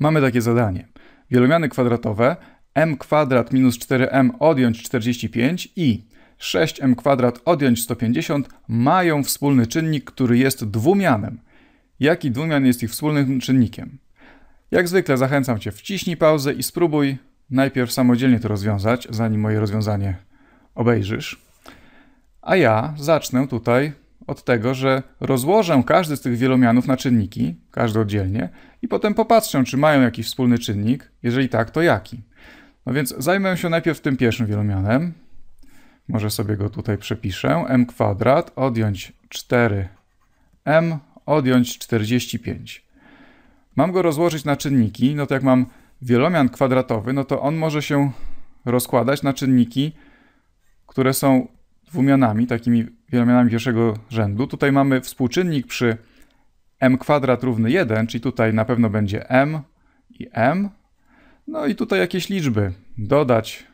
Mamy takie zadanie. Wielomiany kwadratowe m kwadrat minus 4m odjąć 45 i 6m kwadrat odjąć 150 mają wspólny czynnik, który jest dwumianem. Jaki dwumian jest ich wspólnym czynnikiem? Jak zwykle zachęcam Cię, wciśnij pauzę i spróbuj najpierw samodzielnie to rozwiązać, zanim moje rozwiązanie obejrzysz. A ja zacznę tutaj od tego, że rozłożę każdy z tych wielomianów na czynniki, każdy oddzielnie, i potem popatrzę, czy mają jakiś wspólny czynnik, jeżeli tak, to jaki. No więc zajmę się najpierw tym pierwszym wielomianem. Może sobie go tutaj przepiszę. m kwadrat odjąć 4m odjąć 45. Mam go rozłożyć na czynniki, no to jak mam wielomian kwadratowy, no to on może się rozkładać na czynniki, które są dwumianami, takimi Wielomianami pierwszego rzędu. Tutaj mamy współczynnik przy m kwadrat równy 1, czyli tutaj na pewno będzie m i m. No i tutaj jakieś liczby. Dodać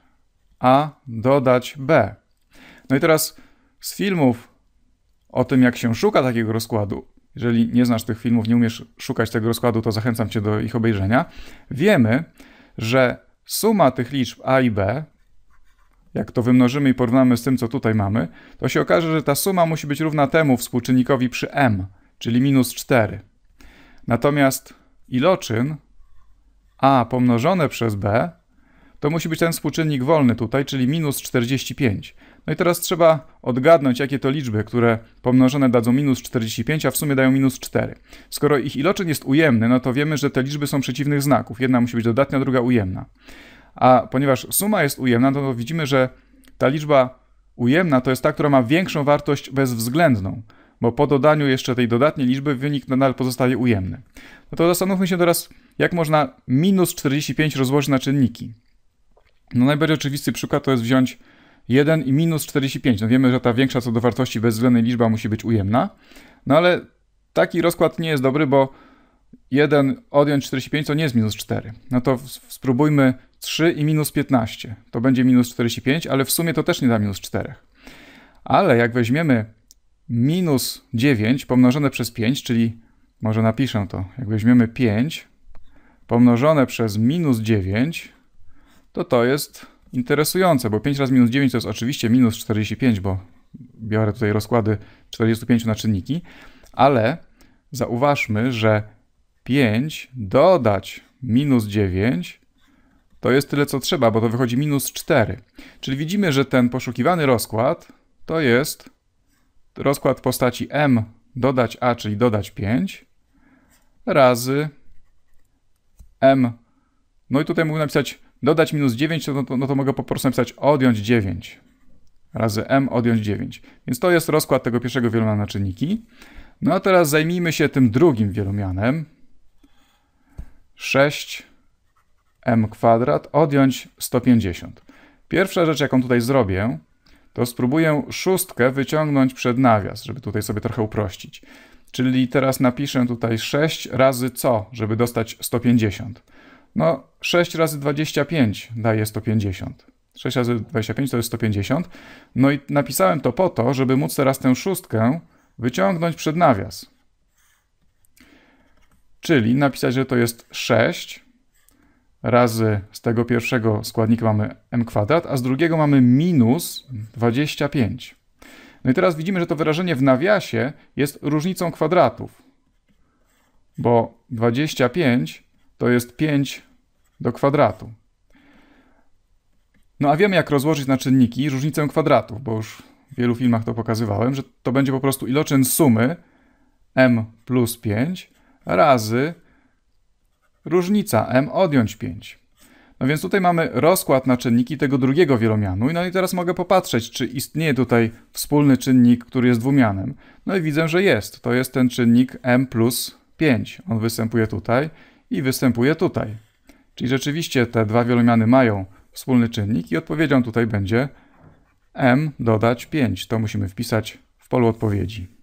a, dodać b. No i teraz z filmów o tym, jak się szuka takiego rozkładu, jeżeli nie znasz tych filmów, nie umiesz szukać tego rozkładu, to zachęcam cię do ich obejrzenia. Wiemy, że suma tych liczb a i b jak to wymnożymy i porównamy z tym, co tutaj mamy, to się okaże, że ta suma musi być równa temu współczynnikowi przy m, czyli minus 4. Natomiast iloczyn a pomnożone przez b to musi być ten współczynnik wolny tutaj, czyli minus 45. No i teraz trzeba odgadnąć, jakie to liczby, które pomnożone dadzą minus 45, a w sumie dają minus 4. Skoro ich iloczyn jest ujemny, no to wiemy, że te liczby są przeciwnych znaków. Jedna musi być dodatnia, druga ujemna a ponieważ suma jest ujemna, to widzimy, że ta liczba ujemna to jest ta, która ma większą wartość bezwzględną, bo po dodaniu jeszcze tej dodatniej liczby wynik nadal pozostaje ujemny. No to zastanówmy się teraz, jak można minus 45 rozłożyć na czynniki. No najbardziej oczywisty przykład to jest wziąć 1 i minus 45. No wiemy, że ta większa co do wartości bezwzględnej liczba musi być ujemna, no ale taki rozkład nie jest dobry, bo 1 odjąć 45 to nie jest minus 4. No to spróbujmy 3 i minus 15. To będzie minus 45, ale w sumie to też nie da minus 4. Ale jak weźmiemy minus 9 pomnożone przez 5, czyli może napiszę to, jak weźmiemy 5 pomnożone przez minus 9, to to jest interesujące, bo 5 razy minus 9 to jest oczywiście minus 45, bo biorę tutaj rozkłady 45 na czynniki, ale zauważmy, że 5 dodać minus 9 to jest tyle, co trzeba, bo to wychodzi minus 4. Czyli widzimy, że ten poszukiwany rozkład to jest rozkład postaci m dodać a, czyli dodać 5, razy m. No i tutaj mógłbym napisać dodać minus 9, no to, no to mogę po prostu napisać odjąć 9 razy m odjąć 9. Więc to jest rozkład tego pierwszego wielomianu na czynniki. No a teraz zajmijmy się tym drugim wielomianem, 6m kwadrat odjąć 150. Pierwsza rzecz, jaką tutaj zrobię, to spróbuję szóstkę wyciągnąć przed nawias, żeby tutaj sobie trochę uprościć. Czyli teraz napiszę tutaj 6 razy co, żeby dostać 150. No, 6 razy 25 daje 150. 6 razy 25 to jest 150. No i napisałem to po to, żeby móc teraz tę szóstkę wyciągnąć przed nawias. Czyli napisać, że to jest 6 razy z tego pierwszego składnika mamy m kwadrat, a z drugiego mamy minus 25. No i teraz widzimy, że to wyrażenie w nawiasie jest różnicą kwadratów, bo 25 to jest 5 do kwadratu. No a wiemy, jak rozłożyć na czynniki różnicę kwadratów, bo już w wielu filmach to pokazywałem, że to będzie po prostu iloczyn sumy m plus 5 razy różnica m odjąć 5. No więc tutaj mamy rozkład na czynniki tego drugiego wielomianu. No i teraz mogę popatrzeć, czy istnieje tutaj wspólny czynnik, który jest dwumianem. No i widzę, że jest. To jest ten czynnik m plus 5. On występuje tutaj i występuje tutaj. Czyli rzeczywiście te dwa wielomiany mają wspólny czynnik i odpowiedzią tutaj będzie m dodać 5. To musimy wpisać w polu odpowiedzi.